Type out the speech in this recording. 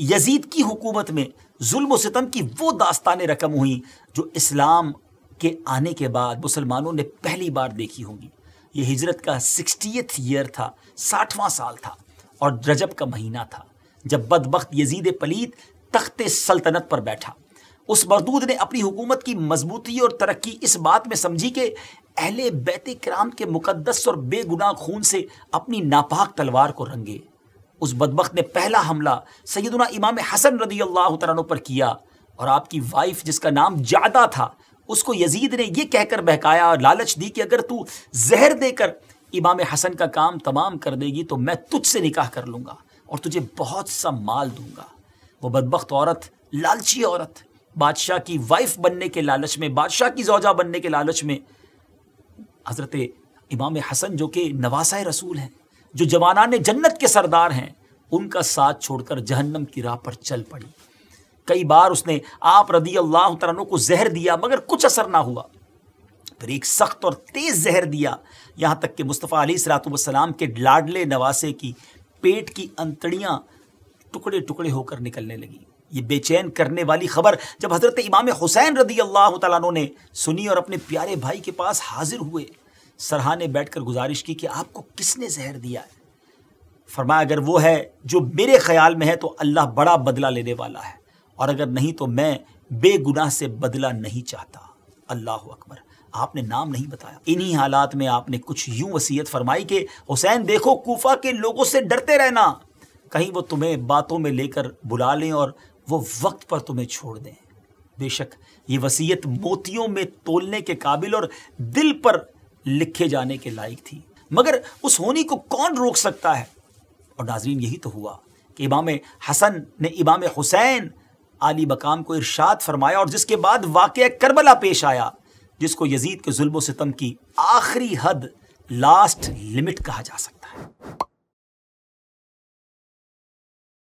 Yazid की हुकूमत में जुल्म सितम की वो दास्तान रकम हुई जो इस्लाम के आने के बाद मुसलमानों ने पहली बार देखी होंगी ये हिजरत का सिक्सटीथ ईयर था साठवां साल था और रजब का महीना था जब बदबक यजीद पलीत तख्त सल्तनत पर बैठा उस मरदूद ने अपनी हुकूमत की मजबूती और तरक्की इस बात में समझी कि अहले बैत कराम के मुकदस और बेगुनाह खून से अपनी नापाक तलवार को रंगे उस बदबक ने पहला हमला सैदुना इमाम हसन रदी अल्लाह तन पर किया और आपकी वाइफ जिसका नाम जादा था उसको यजीद ने यह कहकर बहकाया और लालच दी कि अगर तू जहर देकर इमाम हसन का काम तमाम कर देगी तो मैं तुझसे निकाह कर लूँगा और तुझे बहुत सा माल दूंगा वो बदबख्त औरत लालची औरत बादशाह की वाइफ बनने के लालच में बादशाह की जौजा बनने के लालच में हज़रत इमाम हसन जो कि नवासा रसूल हैं जो ने जन्नत के सरदार हैं उनका साथ छोड़कर जहन्नम की राह पर चल पड़ी कई बार उसने आप रदी अल्लाह तनों को जहर दिया मगर कुछ असर ना हुआ फिर एक सख्त और तेज़ जहर दिया यहाँ तक कि मुस्तफ़ा अली सलातम के लाडले नवासे की पेट की अंतड़ियाँ टुकड़े टुकड़े होकर निकलने लगी ये बेचैन करने वाली खबर जब हज़रत इमाम हुसैन रदी अल्लाह तु ने सुनी और अपने प्यारे भाई के पास हाजिर हुए सरहा ने बैठ कर गुजारिश की कि आपको किसने जहर दिया है फरमाया अगर वो है जो मेरे ख्याल में है तो अल्लाह बड़ा बदला लेने वाला है और अगर नहीं तो मैं बेगुनाह से बदला नहीं चाहता अल्लाह अकबर आपने नाम नहीं बताया इन्हीं हालात में आपने कुछ यूं वसीयत फरमाई कि हुसैन देखो कोफा के लोगों से डरते रहना कहीं वो तुम्हें बातों में लेकर बुला लें और वो वक्त पर तुम्हें छोड़ दें बेशक ये वसीयत मोतियों में तोलने के काबिल और दिल पर लिखे जाने के लायक थी मगर उस होनी को कौन रोक सकता है और नाजरीन यही तो हुआ कि इमाम हसन ने इमाम हुसैन आली बकाम को इरशाद फरमाया और जिसके बाद वाक़ करबला पेश आया जिसको यजीद के जुल्म सितम की आखिरी हद लास्ट लिमिट कहा जा सकता